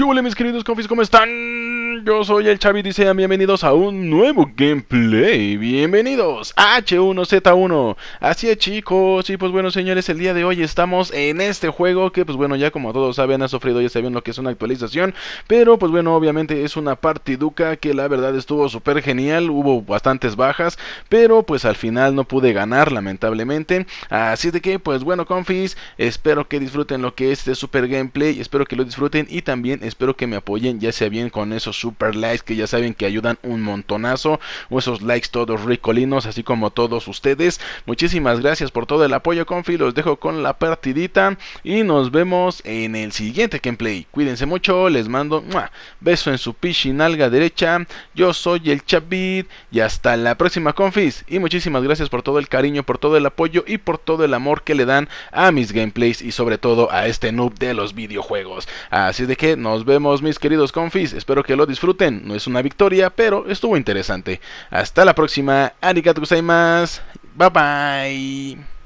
¿Qué mis queridos confis? ¿Cómo están? Yo soy el Chavi y bienvenidos a un nuevo gameplay. Bienvenidos a H1Z1. Así es chicos, y pues bueno señores, el día de hoy estamos en este juego que pues bueno ya como todos saben ha sufrido ya saben lo que es una actualización. Pero pues bueno obviamente es una partiduca que la verdad estuvo súper genial, hubo bastantes bajas, pero pues al final no pude ganar lamentablemente. Así de que pues bueno confis, espero que disfruten lo que es este super gameplay, espero que lo disfruten y también espero que me apoyen ya sea bien con esos super likes que ya saben que ayudan un montonazo, o esos likes todos ricolinos, así como todos ustedes. Muchísimas gracias por todo el apoyo, Confi. Los dejo con la partidita y nos vemos en el siguiente gameplay. Cuídense mucho, les mando un beso en su nalga derecha. Yo soy el Chavit y hasta la próxima, Confis. Y muchísimas gracias por todo el cariño, por todo el apoyo y por todo el amor que le dan a mis gameplays y sobre todo a este noob de los videojuegos. Así de que nos vemos, mis queridos Confis. Espero que lo disfruten disfruten. No es una victoria, pero estuvo interesante. Hasta la próxima. Arigatou gozaimasu. Bye bye.